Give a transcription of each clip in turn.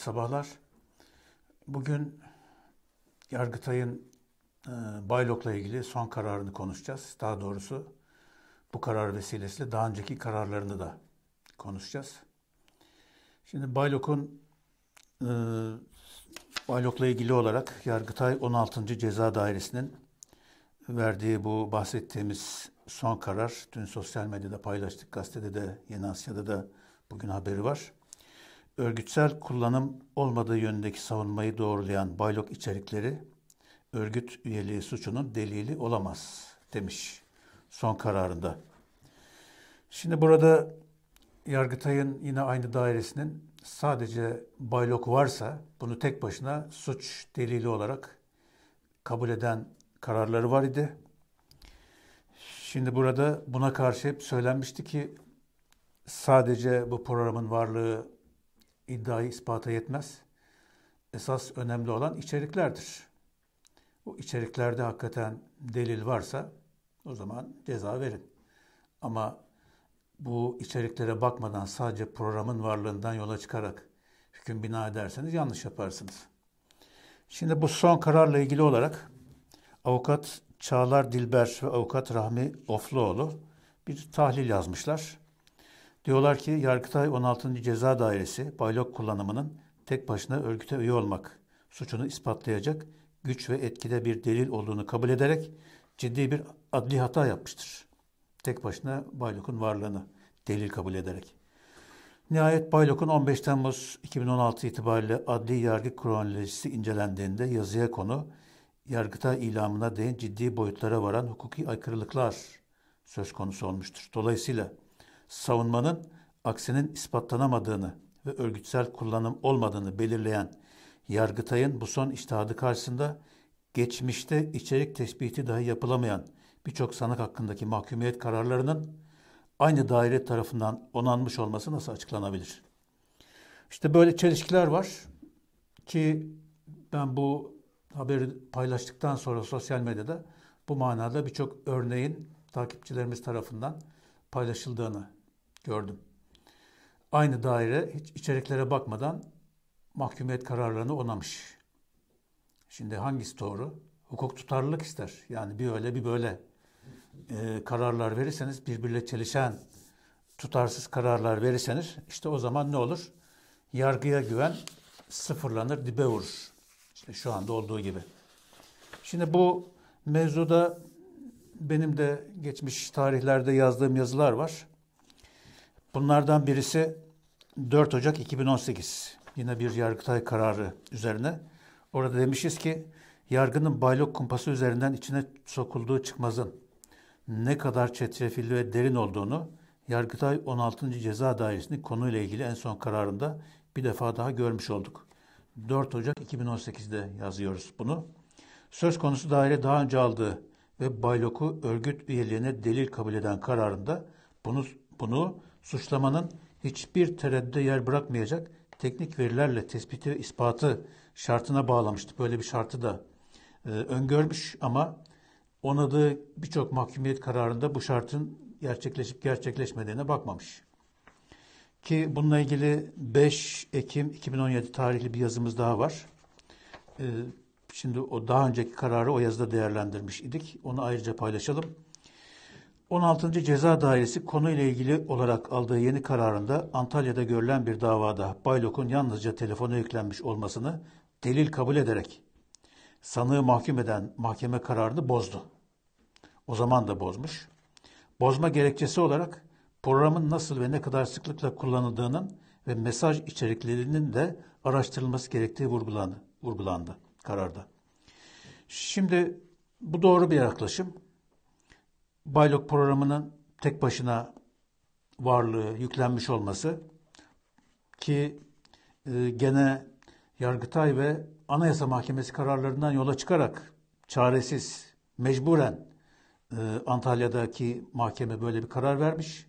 sabahlar. Bugün Yargıtay'ın e, Baylok'la ilgili son kararını konuşacağız. Daha doğrusu bu karar vesilesiyle daha önceki kararlarını da konuşacağız. Şimdi Baylok'un e, Baylok'la ilgili olarak Yargıtay 16. Ceza Dairesi'nin verdiği bu bahsettiğimiz son karar dün sosyal medyada paylaştık. Gazetede de Yeni Asya'da da bugün haberi var örgütsel kullanım olmadığı yönündeki savunmayı doğrulayan baylok içerikleri örgüt üyeliği suçunun delili olamaz demiş son kararında. Şimdi burada Yargıtay'ın yine aynı dairesinin sadece baylok varsa bunu tek başına suç delili olarak kabul eden kararları var idi. Şimdi burada buna karşı hep söylenmişti ki sadece bu programın varlığı iddiayı ispata yetmez. Esas önemli olan içeriklerdir. Bu içeriklerde hakikaten delil varsa o zaman ceza verin. Ama bu içeriklere bakmadan sadece programın varlığından yola çıkarak hüküm bina ederseniz yanlış yaparsınız. Şimdi bu son kararla ilgili olarak avukat Çağlar Dilber ve avukat Rahmi Ofluoğlu bir tahlil yazmışlar. Diyorlar ki Yargıtay 16. Ceza Dairesi baylok kullanımının tek başına örgüte üye olmak suçunu ispatlayacak güç ve etkide bir delil olduğunu kabul ederek ciddi bir adli hata yapmıştır. Tek başına baylokun varlığını delil kabul ederek. Nihayet Baylok'un 15 Temmuz 2016 itibariyle adli yargı kronolojisi incelendiğinde yazıya konu Yargıtay ilamına değin ciddi boyutlara varan hukuki aykırılıklar söz konusu olmuştur. Dolayısıyla savunmanın aksinin ispatlanamadığını ve örgütsel kullanım olmadığını belirleyen Yargıtay'ın bu son iştihadı karşısında geçmişte içerik tespiti dahi yapılamayan birçok sanık hakkındaki mahkumiyet kararlarının aynı daire tarafından onanmış olması nasıl açıklanabilir? İşte böyle çelişkiler var ki ben bu haberi paylaştıktan sonra sosyal medyada bu manada birçok örneğin takipçilerimiz tarafından paylaşıldığını gördüm. Aynı daire hiç içeriklere bakmadan mahkumiyet kararlarını onamış. Şimdi hangisi doğru? Hukuk tutarlılık ister. Yani bir öyle bir böyle e, kararlar verirseniz birbirle çelişen tutarsız kararlar verirseniz işte o zaman ne olur? Yargıya güven sıfırlanır, dibe vurur. İşte şu anda olduğu gibi. Şimdi bu mevzuda benim de geçmiş tarihlerde yazdığım yazılar var. Bunlardan birisi 4 Ocak 2018 yine bir Yargıtay kararı üzerine. Orada demişiz ki yargının baylok kumpası üzerinden içine sokulduğu çıkmazın ne kadar çetrefilli ve derin olduğunu Yargıtay 16. Ceza Dairesi'nin konuyla ilgili en son kararında bir defa daha görmüş olduk. 4 Ocak 2018'de yazıyoruz bunu. Söz konusu daire daha önce aldığı ve bayloku örgüt üyeliğine delil kabul eden kararında bunu, bunu suçlamanın hiçbir tereddüde yer bırakmayacak teknik verilerle tespiti ve ispatı şartına bağlamıştı. Böyle bir şartı da e, öngörmüş ama onadığı birçok mahkumiyet kararında bu şartın gerçekleşip gerçekleşmediğine bakmamış. Ki bununla ilgili 5 Ekim 2017 tarihli bir yazımız daha var. Ee, şimdi o daha önceki kararı o yazıda değerlendirmiş idik. Onu ayrıca paylaşalım. 16. Ceza Dairesi konuyla ilgili olarak aldığı yeni kararında Antalya'da görülen bir davada Baylok'un yalnızca telefonu yüklenmiş olmasını delil kabul ederek sanığı mahkum eden mahkeme kararını bozdu. O zaman da bozmuş. Bozma gerekçesi olarak programın nasıl ve ne kadar sıklıkla kullanıldığının ve mesaj içeriklerinin de araştırılması gerektiği vurgulandı, vurgulandı kararda. Şimdi bu doğru bir yaklaşım. Baylok programının tek başına varlığı yüklenmiş olması ki e, gene Yargıtay ve Anayasa Mahkemesi kararlarından yola çıkarak çaresiz, mecburen e, Antalya'daki mahkeme böyle bir karar vermiş.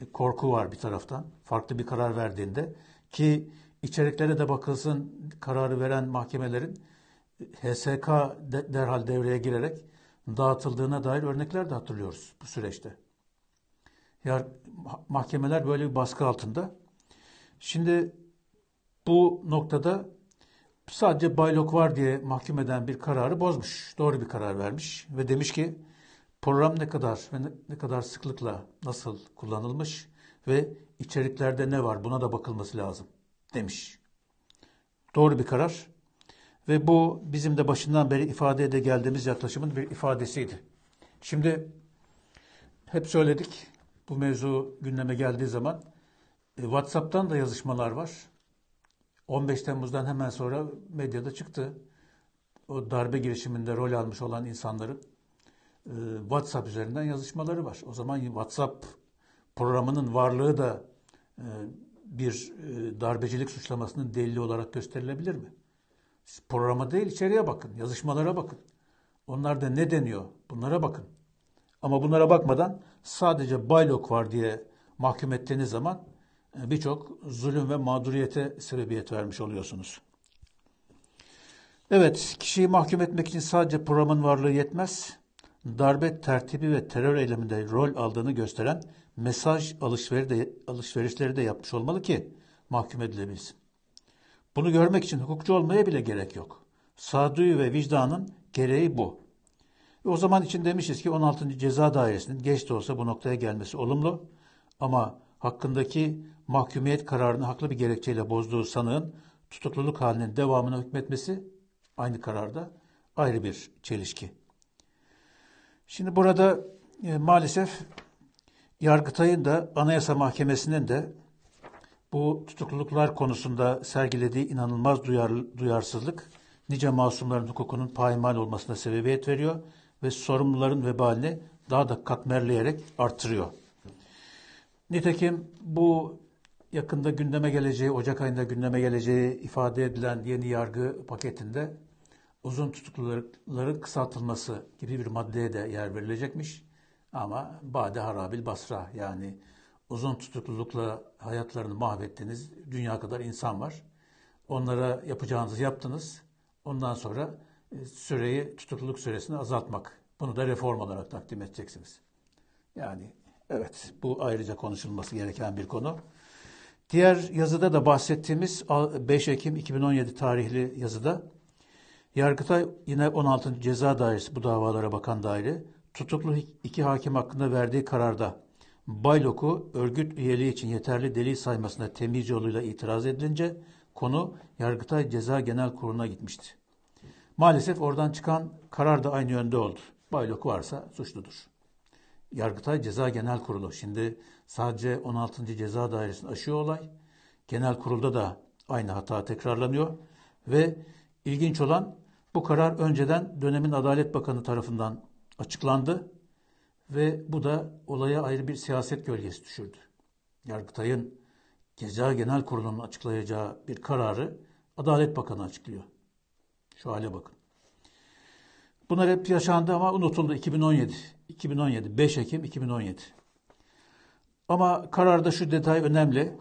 E, korku var bir taraftan. Farklı bir karar verdiğinde ki içeriklere de bakılsın kararı veren mahkemelerin e, HSK de, derhal devreye girerek dağıtıldığına dair örnekler de hatırlıyoruz bu süreçte. Yar, mahkemeler böyle bir baskı altında. Şimdi bu noktada sadece baylok var diye mahkemeden bir kararı bozmuş. Doğru bir karar vermiş ve demiş ki program ne kadar ve ne kadar sıklıkla nasıl kullanılmış ve içeriklerde ne var buna da bakılması lazım demiş. Doğru bir karar ve bu bizim de başından beri ifadeye de geldiğimiz yaklaşımın bir ifadesiydi. Şimdi hep söyledik bu mevzu gündeme geldiği zaman e, WhatsApp'tan da yazışmalar var. 15 Temmuz'dan hemen sonra medyada çıktı. O darbe girişiminde rol almış olan insanların e, WhatsApp üzerinden yazışmaları var. O zaman WhatsApp programının varlığı da e, bir e, darbecilik suçlamasının delili olarak gösterilebilir mi? Siz programa değil içeriye bakın, yazışmalara bakın. Onlarda ne deniyor bunlara bakın. Ama bunlara bakmadan sadece baylok var diye mahkum ettiğiniz zaman e, birçok zulüm ve mağduriyete sebebiyet vermiş oluyorsunuz. Evet, kişiyi mahkum etmek için sadece programın varlığı yetmez. Darbe tertibi ve terör eyleminde rol aldığını gösteren mesaj alışveri de, alışverişleri de yapmış olmalı ki mahkum edilebilsin. Bunu görmek için hukukçu olmaya bile gerek yok. Sağduyu ve vicdanın gereği bu. E, o zaman için demişiz ki 16. Ceza Dairesi'nin geç de olsa bu noktaya gelmesi olumlu ama hakkındaki mahkumiyet kararını haklı bir gerekçeyle bozduğu sanığın tutukluluk halinin devamına hükmetmesi aynı kararda ayrı bir çelişki. Şimdi burada e, maalesef Yargıtay'ın da Anayasa Mahkemesi'nin de bu tutukluluklar konusunda sergilediği inanılmaz duyar, duyarsızlık nice masumların hukukunun payimal olmasına sebebiyet veriyor ve sorumluların vebalini daha da katmerleyerek artırıyor. Nitekim bu yakında gündeme geleceği, Ocak ayında gündeme geleceği ifade edilen yeni yargı paketinde uzun tutukluların kısaltılması gibi bir maddeye de yer verilecekmiş. Ama bade harabil basra yani uzun tutuklulukla hayatlarını mahvettiniz. Dünya kadar insan var. Onlara yapacağınızı yaptınız. Ondan sonra e, süreyi, tutukluluk süresini azaltmak. Bunu da reform olarak takdim edeceksiniz. Yani evet bu ayrıca konuşulması gereken bir konu. Diğer yazıda da bahsettiğimiz 5 Ekim 2017 tarihli yazıda Yargıtay yine 16. Ceza Dairesi bu davalara bakan daire tutuklu iki hakim hakkında verdiği kararda Baylok'u örgüt üyeliği için yeterli delil saymasına temiz yoluyla itiraz edilince konu Yargıtay Ceza Genel Kurulu'na gitmişti. Maalesef oradan çıkan karar da aynı yönde oldu. Baylok varsa suçludur. Yargıtay Ceza Genel Kurulu şimdi sadece 16. Ceza Dairesi'ni aşıyor olay. Genel kurulda da aynı hata tekrarlanıyor ve ilginç olan bu karar önceden dönemin Adalet Bakanı tarafından açıklandı ve bu da olaya ayrı bir siyaset gölgesi düşürdü. Yargıtay'ın Ceza Genel Kurulu'nun açıklayacağı bir kararı Adalet Bakanı açıklıyor. Şu hale bakın. Bunlar hep yaşandı ama unutuldu. 2017, 2017, 5 Ekim 2017. Ama kararda şu detay önemli.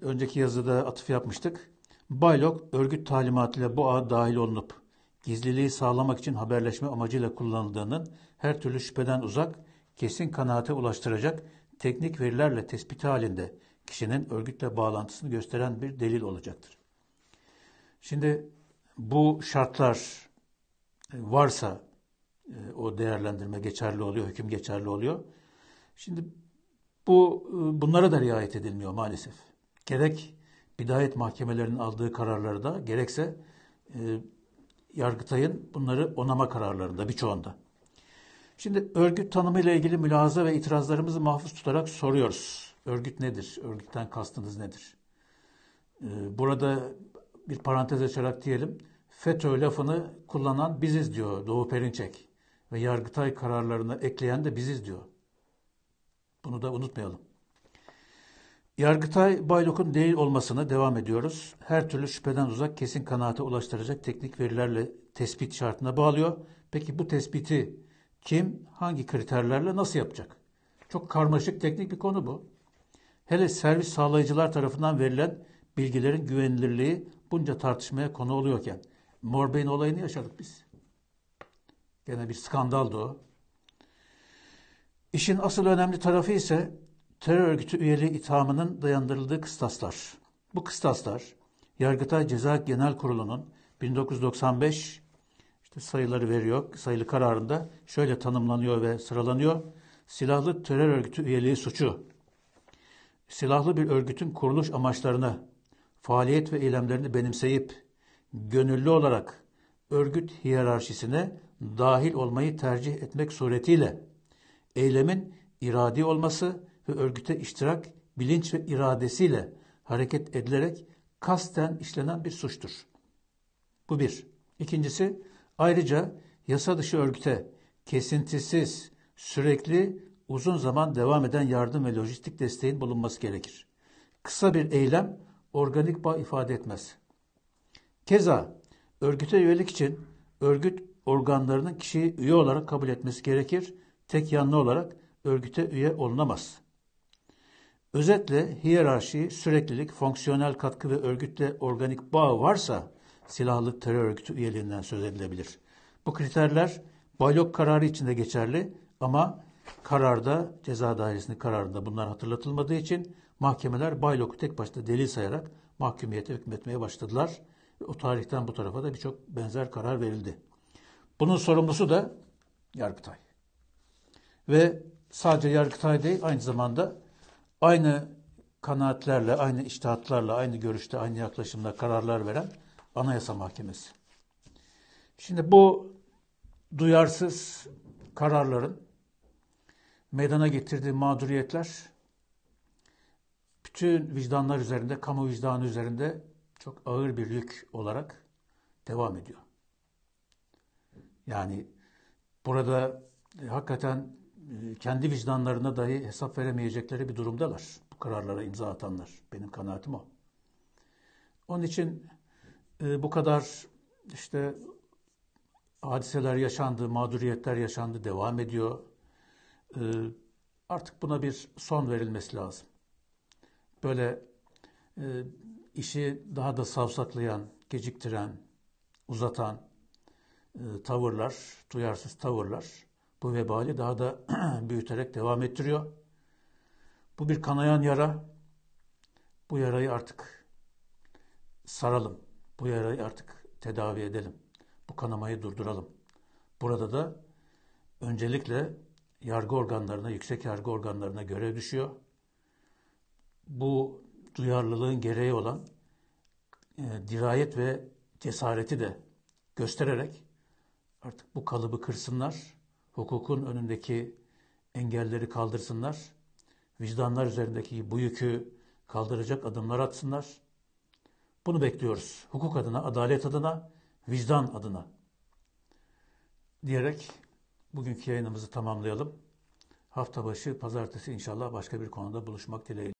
Önceki yazıda atıf yapmıştık. Baylok örgüt talimatıyla bu ağa dahil olunup gizliliği sağlamak için haberleşme amacıyla kullanıldığının her türlü şüpheden uzak, kesin kanaate ulaştıracak teknik verilerle tespiti halinde kişinin örgütle bağlantısını gösteren bir delil olacaktır. Şimdi bu şartlar e, varsa e, o değerlendirme geçerli oluyor, hüküm geçerli oluyor. Şimdi bu e, bunlara da riayet edilmiyor maalesef. Gerek bidayet mahkemelerinin aldığı kararlarda gerekse e, Yargıtay'ın bunları onama kararlarında birçoğunda. Şimdi örgüt tanımıyla ilgili mülahaza ve itirazlarımızı mahfuz tutarak soruyoruz. Örgüt nedir? Örgütten kastınız nedir? Ee, burada bir parantez açarak diyelim. FETÖ lafını kullanan biziz diyor Doğu Perinçek. Ve Yargıtay kararlarını ekleyen de biziz diyor. Bunu da unutmayalım. Yargıtay Baylok'un değil olmasına devam ediyoruz. Her türlü şüpheden uzak kesin kanaate ulaştıracak teknik verilerle tespit şartına bağlıyor. Peki bu tespiti kim, hangi kriterlerle nasıl yapacak? Çok karmaşık teknik bir konu bu. Hele servis sağlayıcılar tarafından verilen bilgilerin güvenilirliği bunca tartışmaya konu oluyorken Morbain olayını yaşadık biz. Gene bir skandaldı o. İşin asıl önemli tarafı ise terör örgütü üyeliği ithamının dayandırıldığı kıstaslar. Bu kıstaslar Yargıtay Ceza Genel Kurulu'nun 1995 işte sayıları veriyor. Sayılı kararında şöyle tanımlanıyor ve sıralanıyor. Silahlı terör örgütü üyeliği suçu. Silahlı bir örgütün kuruluş amaçlarını, faaliyet ve eylemlerini benimseyip gönüllü olarak örgüt hiyerarşisine dahil olmayı tercih etmek suretiyle eylemin iradi olması ve örgüte iştirak bilinç ve iradesiyle hareket edilerek kasten işlenen bir suçtur. Bu bir. İkincisi Ayrıca yasa dışı örgüte kesintisiz, sürekli, uzun zaman devam eden yardım ve lojistik desteğin bulunması gerekir. Kısa bir eylem organik bağ ifade etmez. Keza örgüte üyelik için örgüt organlarının kişiyi üye olarak kabul etmesi gerekir. Tek yanlı olarak örgüte üye olunamaz. Özetle hiyerarşi, süreklilik, fonksiyonel katkı ve örgütle organik bağ varsa silahlı terör örgütü üyeliğinden söz edilebilir. Bu kriterler Baylok kararı içinde geçerli ama kararda ceza dairesinin kararında bunlar hatırlatılmadığı için mahkemeler Baylok'u tek başına delil sayarak mahkumiyete hükmetmeye başladılar. O tarihten bu tarafa da birçok benzer karar verildi. Bunun sorumlusu da Yargıtay. Ve sadece Yargıtay değil aynı zamanda aynı kanaatlerle, aynı iştihatlarla, aynı görüşte, aynı yaklaşımla kararlar veren Anayasa Mahkemesi. Şimdi bu duyarsız kararların meydana getirdiği mağduriyetler bütün vicdanlar üzerinde, kamu vicdanı üzerinde çok ağır bir yük olarak devam ediyor. Yani burada e, hakikaten e, kendi vicdanlarına dahi hesap veremeyecekleri bir durumdalar. Bu kararlara imza atanlar. Benim kanaatim o. Onun için ee, bu kadar işte hadiseler yaşandı, mağduriyetler yaşandı, devam ediyor. Ee, artık buna bir son verilmesi lazım. Böyle e, işi daha da savsaklayan, geciktiren, uzatan e, tavırlar, duyarsız tavırlar bu vebali daha da büyüterek devam ettiriyor. Bu bir kanayan yara. Bu yarayı artık saralım. Bu yarayı artık tedavi edelim. Bu kanamayı durduralım. Burada da öncelikle yargı organlarına, yüksek yargı organlarına görev düşüyor. Bu duyarlılığın gereği olan e, dirayet ve cesareti de göstererek artık bu kalıbı kırsınlar, hukukun önündeki engelleri kaldırsınlar, vicdanlar üzerindeki bu yükü kaldıracak adımlar atsınlar bunu bekliyoruz. Hukuk adına, adalet adına, vicdan adına. Diyerek bugünkü yayınımızı tamamlayalım. Hafta başı pazartesi inşallah başka bir konuda buluşmak dileğiyle.